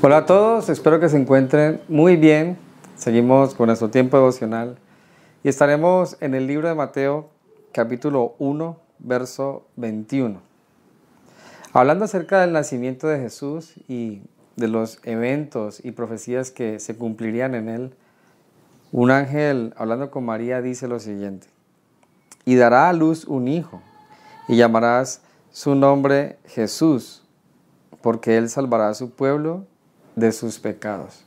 Hola a todos, espero que se encuentren muy bien. Seguimos con nuestro tiempo devocional y estaremos en el libro de Mateo capítulo 1, verso 21. Hablando acerca del nacimiento de Jesús y de los eventos y profecías que se cumplirían en él, un ángel hablando con María dice lo siguiente, y dará a luz un hijo y llamarás su nombre Jesús, porque él salvará a su pueblo de sus pecados.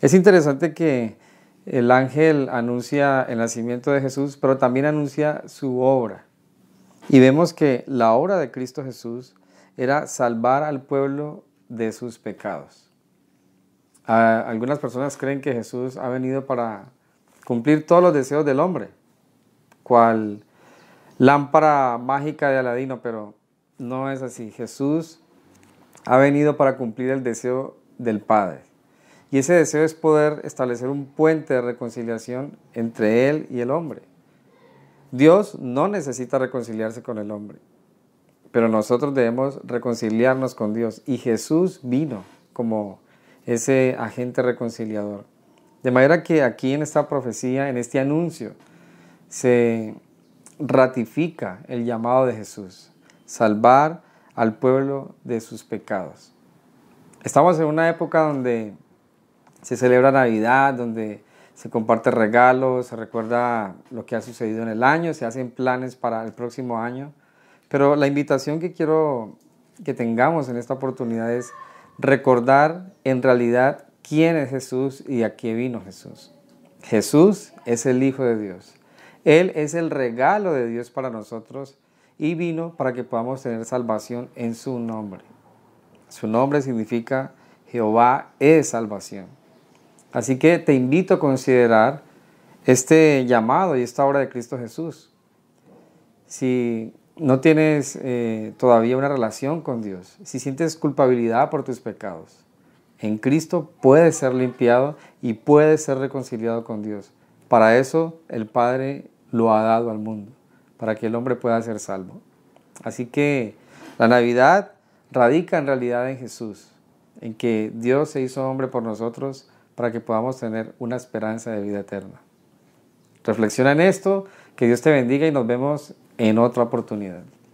Es interesante que el ángel anuncia el nacimiento de Jesús, pero también anuncia su obra. Y vemos que la obra de Cristo Jesús era salvar al pueblo de sus pecados. algunas personas creen que Jesús ha venido para cumplir todos los deseos del hombre, cual lámpara mágica de Aladino, pero no es así. Jesús ha venido para cumplir el deseo del Padre. Y ese deseo es poder establecer un puente de reconciliación entre Él y el hombre. Dios no necesita reconciliarse con el hombre, pero nosotros debemos reconciliarnos con Dios. Y Jesús vino como ese agente reconciliador. De manera que aquí en esta profecía, en este anuncio, se ratifica el llamado de Jesús, salvar al pueblo de sus pecados estamos en una época donde se celebra Navidad, donde se comparte regalos, se recuerda lo que ha sucedido en el año, se hacen planes para el próximo año. Pero la invitación que quiero que tengamos en esta oportunidad es recordar en realidad quién es Jesús y a qué vino Jesús. Jesús es el Hijo de Dios. Él es el regalo de Dios para nosotros y vino para que podamos tener salvación en su nombre. Su nombre significa Jehová es salvación. Así que te invito a considerar este llamado y esta obra de Cristo Jesús. Si no tienes eh, todavía una relación con Dios, si sientes culpabilidad por tus pecados, en Cristo puedes ser limpiado y puedes ser reconciliado con Dios. Para eso el Padre lo ha dado al mundo, para que el hombre pueda ser salvo. Así que la Navidad radica en realidad en Jesús, en que Dios se hizo hombre por nosotros para que podamos tener una esperanza de vida eterna. Reflexiona en esto, que Dios te bendiga y nos vemos en otra oportunidad.